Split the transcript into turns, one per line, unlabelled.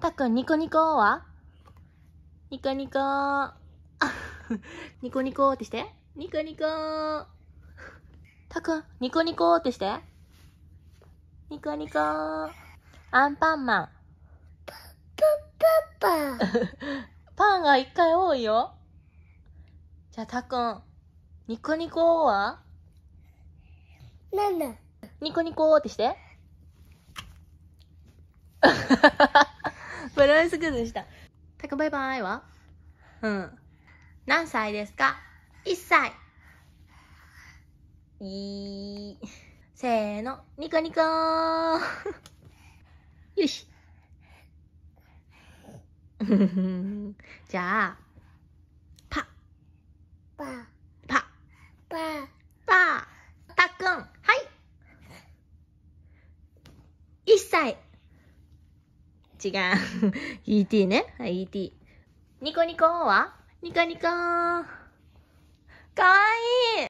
たくん、ニコニコーはニコニコー。ニコニコーってして。ニコニコー。たくん、ニコニコーってして。ニコニコー。アンパンマン。パン、パン、パン。パンが一回多いよ。じゃあ、たくん、ニコニコーはなんだニコニコーってして。ランスでした。たくバイバイはうん。何歳ですか ?1 歳。いー。せーの、ニコニコー よし。じゃあ、
パ。パ。パ。パ。パ。たっくん。はい。1歳。違う。ET ね。はい、ET。
ニコニコはニコニコー。